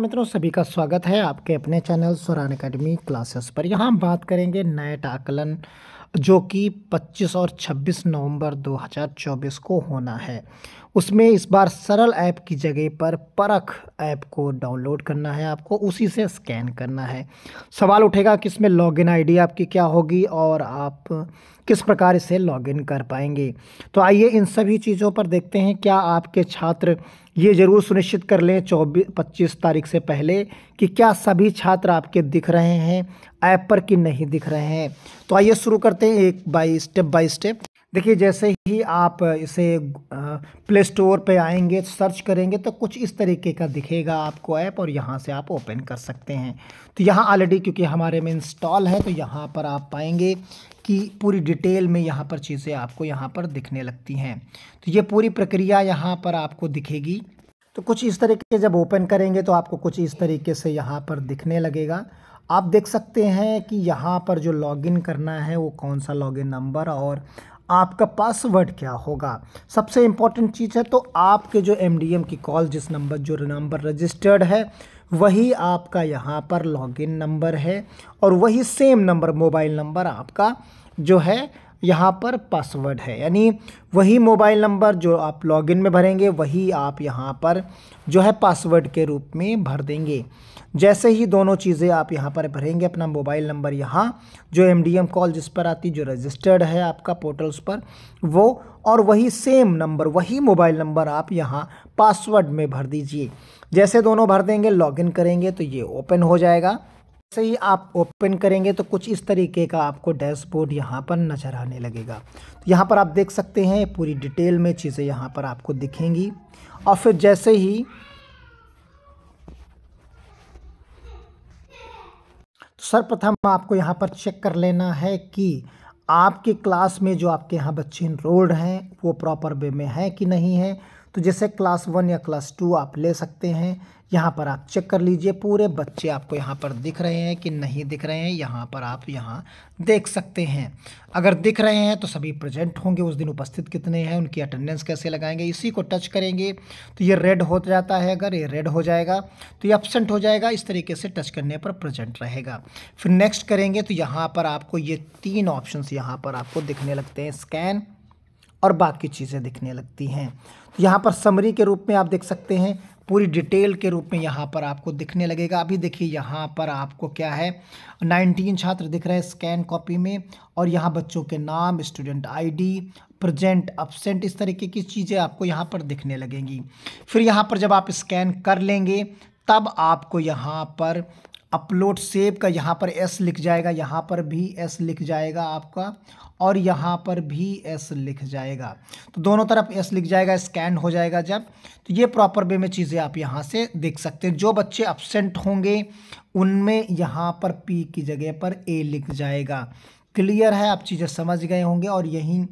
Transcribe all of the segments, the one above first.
मित्रों सभी का स्वागत है आपके अपने चैनल सुरान अकेडमी क्लासेस पर यहाँ हम बात करेंगे नैट आकलन जो कि 25 और 26 नवंबर 2024 को होना है उसमें इस बार सरल ऐप की जगह पर परख ऐप को डाउनलोड करना है आपको उसी से स्कैन करना है सवाल उठेगा कि इसमें लॉगिन आईडी आपकी क्या होगी और आप किस प्रकार इसे लॉगिन कर पाएंगे तो आइए इन सभी चीज़ों पर देखते हैं क्या आपके छात्र ये ज़रूर सुनिश्चित कर लें चौबीस पच्चीस तारीख से पहले कि क्या सभी छात्र आपके दिख रहे हैं ऐप पर कि नहीं दिख रहे हैं तो आइए शुरू करते हैं एक बाई स्टेप बाई स्टेप देखिए जैसे ही आप इसे प्ले स्टोर पे आएंगे सर्च करेंगे तो कुछ इस तरीके का दिखेगा आपको ऐप और यहाँ से आप ओपन कर सकते हैं तो यहाँ ऑलरेडी क्योंकि हमारे में इंस्टॉल है तो यहाँ पर आप पाएंगे कि पूरी डिटेल में यहाँ पर चीज़ें आपको यहाँ पर दिखने लगती हैं तो ये पूरी प्रक्रिया यहाँ पर आपको दिखेगी तो कुछ इस तरीके से जब ओपन करेंगे तो आपको कुछ इस तरीके से यहाँ पर दिखने लगेगा आप देख सकते हैं कि यहाँ पर जो लॉगिन करना है वो कौन सा लॉगिन नंबर और आपका पासवर्ड क्या होगा सबसे इम्पॉर्टेंट चीज़ है तो आपके जो एम की कॉल जिस नंबर जो नंबर रजिस्टर्ड है वही आपका यहाँ पर लॉगिन नंबर है और वही सेम नंबर मोबाइल नंबर आपका जो है यहाँ पर पासवर्ड है यानी वही मोबाइल नंबर जो आप लॉगिन में भरेंगे वही आप यहाँ पर जो है पासवर्ड के रूप में भर देंगे जैसे ही दोनों चीज़ें आप यहाँ पर भरेंगे अपना मोबाइल नंबर यहाँ जो एम कॉल जिस पर आती जो रजिस्टर्ड है आपका पोर्टल्स पर वो और वही सेम नंबर वही मोबाइल नंबर आप यहाँ पासवर्ड में भर दीजिए जैसे दोनों भर देंगे लॉगिन करेंगे तो ये ओपन हो जाएगा जैसे ही आप ओपन करेंगे तो कुछ इस तरीके का आपको डैशबोर्ड यहाँ पर नज़र आने लगेगा तो यहाँ पर आप देख सकते हैं पूरी डिटेल में चीज़ें यहाँ पर आपको दिखेंगी और फिर जैसे ही सर्वप्रथम आपको यहाँ पर चेक कर लेना है कि आपके क्लास में जो आपके यहाँ बच्चे इनरोल्ड हैं वो प्रॉपर वे में हैं कि नहीं है तो जैसे क्लास वन या क्लास टू आप ले सकते हैं यहाँ पर आप चेक कर लीजिए पूरे बच्चे आपको यहाँ पर दिख रहे हैं कि नहीं दिख रहे हैं यहाँ पर आप यहाँ देख सकते हैं अगर दिख रहे हैं तो सभी प्रेजेंट होंगे उस दिन उपस्थित कितने हैं उनकी अटेंडेंस कैसे लगाएंगे इसी को टच करेंगे तो ये रेड हो जाता है अगर ये रेड हो जाएगा तो ये एबसेंट हो जाएगा इस तरीके से टच करने पर प्रेजेंट रहेगा फिर नेक्स्ट करेंगे तो यहाँ पर आपको ये तीन ऑप्शन यहाँ पर आपको दिखने लगते हैं स्कैन और बाकी चीज़ें दिखने लगती हैं तो यहाँ पर समरी के रूप में आप देख सकते हैं पूरी डिटेल के रूप में यहाँ पर आपको दिखने लगेगा अभी देखिए यहाँ पर आपको क्या है 19 छात्र दिख रहे हैं स्कैन कॉपी में और यहाँ बच्चों के नाम स्टूडेंट आईडी प्रेजेंट अपसेंट इस तरीके की चीज़ें आपको यहाँ पर दिखने लगेंगी फिर यहाँ पर जब आप स्कैन कर लेंगे तब आपको यहाँ पर अपलोड सेव का यहाँ पर एस लिख जाएगा यहाँ पर भी एस लिख जाएगा आपका और यहाँ पर भी एस लिख जाएगा तो दोनों तरफ एस लिख जाएगा स्कैन हो जाएगा जब तो ये प्रॉपर वे में चीज़ें आप यहाँ से देख सकते हैं जो बच्चे अपसेंट होंगे उनमें यहाँ पर पी की जगह पर ए लिख जाएगा क्लियर है आप चीज़ें समझ गए होंगे और यहीं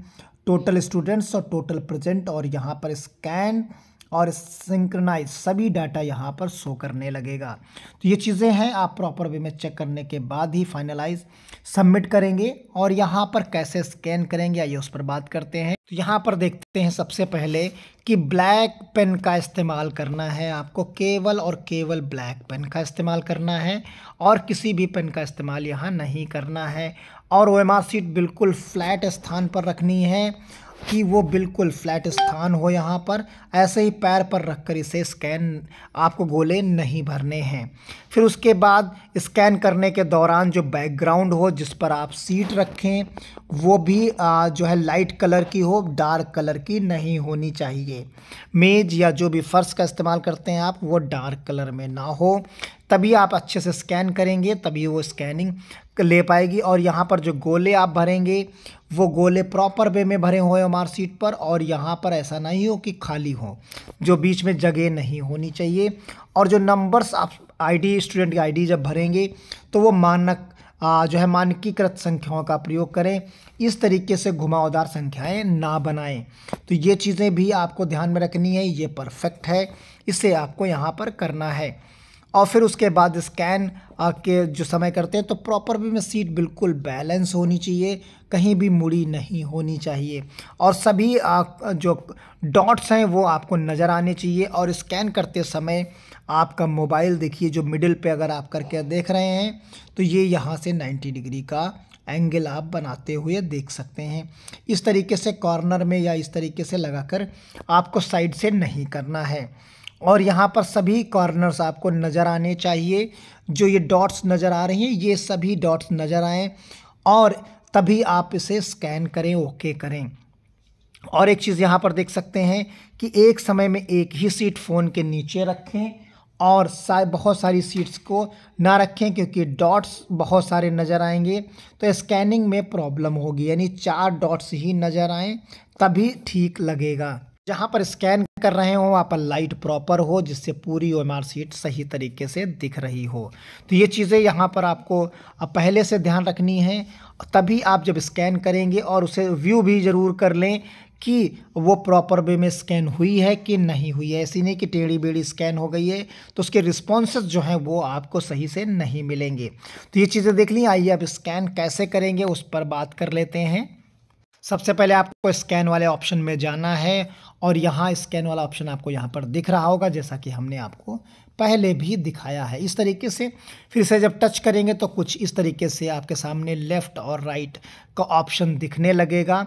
टोटल स्टूडेंट्स और टोटल प्रजेंट और यहाँ पर स्कैन और सिंक्रनाइज सभी डाटा यहाँ पर शो करने लगेगा तो ये चीज़ें हैं आप प्रॉपर वे में चेक करने के बाद ही फाइनलाइज सबमिट करेंगे और यहाँ पर कैसे स्कैन करेंगे आइए उस पर बात करते हैं तो यहाँ पर देखते हैं सबसे पहले कि ब्लैक पेन का इस्तेमाल करना है आपको केवल और केवल ब्लैक पेन का इस्तेमाल करना है और किसी भी पेन का इस्तेमाल यहाँ नहीं करना है और ओ एम आर सीट बिल्कुल फ्लैट स्थान पर रखनी है कि वो बिल्कुल फ्लैट स्थान हो यहाँ पर ऐसे ही पैर पर रखकर इसे स्कैन आपको गोले नहीं भरने हैं फिर उसके बाद स्कैन करने के दौरान जो बैकग्राउंड हो जिस पर आप सीट रखें वो भी जो है लाइट कलर की हो डार्क कलर की नहीं होनी चाहिए मेज या जो भी फ़र्श का इस्तेमाल करते हैं आप वो डार्क कलर में ना हो तभी आप अच्छे से स्कैन करेंगे तभी वो स्कैनिंग ले पाएगी और यहाँ पर जो गोले आप भरेंगे वो गोले प्रॉपर वे में भरे हुए हो मार्कशीट पर और यहाँ पर ऐसा नहीं हो कि खाली हो जो बीच में जगह नहीं होनी चाहिए और जो नंबर्स आप आईडी स्टूडेंट की आईडी जब भरेंगे तो वो मानक जो है मानकीकृत संख्याओं का प्रयोग करें इस तरीके से घुमावदार संख्याएं ना बनाएं तो ये चीज़ें भी आपको ध्यान में रखनी है ये परफेक्ट है इसे आपको यहाँ पर करना है और फिर उसके बाद स्कैन के जो समय करते हैं तो प्रॉपर वे में सीट बिल्कुल बैलेंस होनी चाहिए कहीं भी मुड़ी नहीं होनी चाहिए और सभी जो डॉट्स हैं वो आपको नज़र आने चाहिए और स्कैन करते समय आपका मोबाइल देखिए जो मिडिल पे अगर आप करके देख रहे हैं तो ये यहाँ से 90 डिग्री का एंगल आप बनाते हुए देख सकते हैं इस तरीके से कॉर्नर में या इस तरीके से लगा आपको साइड से नहीं करना है और यहाँ पर सभी कॉर्नर्स आपको नज़र आने चाहिए जो ये डॉट्स नज़र आ रही हैं ये सभी डॉट्स नज़र आएँ और तभी आप इसे स्कैन करें ओके करें और एक चीज़ यहाँ पर देख सकते हैं कि एक समय में एक ही सीट फ़ोन के नीचे रखें और सा बहुत सारी सीट्स को ना रखें क्योंकि डॉट्स बहुत सारे नज़र आएंगे तो स्कैनिंग में प्रॉब्लम होगी यानी चार डॉट्स ही नज़र आएँ तभी ठीक लगेगा जहाँ पर स्कैन कर रहे हो वहाँ पर लाइट प्रॉपर हो जिससे पूरी ओ शीट सही तरीके से दिख रही हो तो ये चीज़ें यहाँ पर आपको पहले से ध्यान रखनी है तभी आप जब स्कैन करेंगे और उसे व्यू भी ज़रूर कर लें कि वो प्रॉपर वे में स्कैन हुई है कि नहीं हुई है ऐसी नहीं कि टेढ़ी बेढ़ी स्कैन हो गई है तो उसके रिस्पॉन्सेज जो हैं वो आपको सही से नहीं मिलेंगे तो ये चीज़ें देख ली आइए आप स्कैन कैसे करेंगे उस पर बात कर लेते हैं सबसे पहले आपको स्कैन वाले ऑप्शन में जाना है और यहाँ स्कैन वाला ऑप्शन आपको यहाँ पर दिख रहा होगा जैसा कि हमने आपको पहले भी दिखाया है इस तरीके से फिर से जब टच करेंगे तो कुछ इस तरीके से आपके सामने लेफ़्ट और राइट का ऑप्शन दिखने लगेगा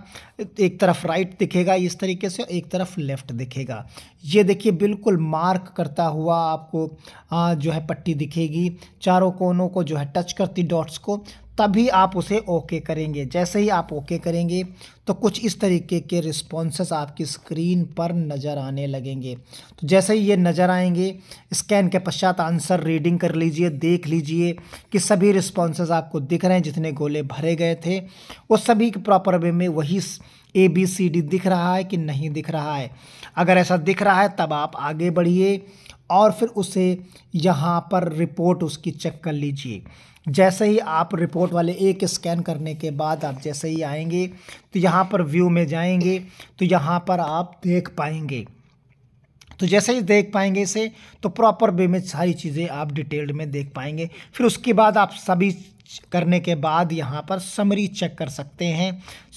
एक तरफ राइट दिखेगा इस तरीके से एक तरफ लेफ़्ट दिखेगा ये देखिए बिल्कुल मार्क करता हुआ आपको जो है पट्टी दिखेगी चारों कोनों को जो है टच करती डॉट्स को तभी आप उसे ओके करेंगे जैसे ही आप ओके करेंगे तो कुछ इस तरीके के रिस्पॉन्स आपकी स्क्रीन पर नज़र आने लगेंगे तो जैसे ही ये नज़र आएंगे स्कैन के पश्चात आंसर रीडिंग कर लीजिए देख लीजिए कि सभी रिस्पॉन्स आपको दिख रहे हैं जितने गोले भरे गए थे वो सभी के प्रॉपर वे में वही ए बी सी डी दिख रहा है कि नहीं दिख रहा है अगर ऐसा दिख रहा है तब आप आगे बढ़िए और फिर उसे यहाँ पर रिपोर्ट उसकी चेक कर लीजिए जैसे ही आप रिपोर्ट वाले एक स्कैन करने के बाद आप जैसे ही आएंगे तो यहाँ पर व्यू में जाएंगे तो यहाँ पर आप देख पाएंगे तो जैसे ही देख पाएंगे इसे तो प्रॉपर वे में सारी चीज़ें आप डिटेल्ड में देख पाएंगे फिर उसके बाद आप सभी करने के बाद यहाँ पर समरी चेक कर सकते हैं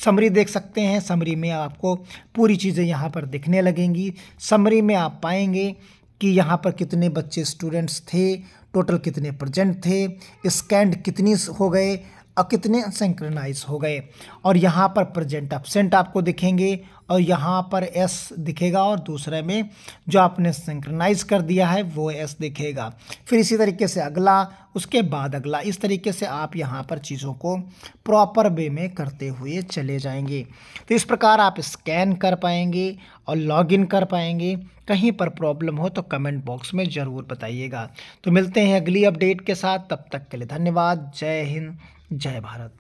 समरी देख सकते हैं समरी में आपको पूरी चीज़ें यहाँ पर दिखने लगेंगी समरी में आप पाएंगे कि यहाँ पर कितने बच्चे स्टूडेंट्स थे टोटल कितने प्रजेंट थे स्कैंड कितनी हो गए और कितने सेंक्रनाइज हो गए और यहाँ पर प्रजेंट एबसेंट आपको दिखेंगे और यहाँ पर एस दिखेगा और दूसरे में जो आपने सेंक्रनाइज़ कर दिया है वो एस दिखेगा फिर इसी तरीके से अगला उसके बाद अगला इस तरीके से आप यहाँ पर चीज़ों को प्रॉपर वे में करते हुए चले जाएंगे तो इस प्रकार आप स्कैन कर पाएंगे और लॉगिन कर पाएंगे कहीं पर प्रॉब्लम हो तो कमेंट बॉक्स में ज़रूर बताइएगा तो मिलते हैं अगली अपडेट के साथ तब तक के लिए धन्यवाद जय हिंद जय भारत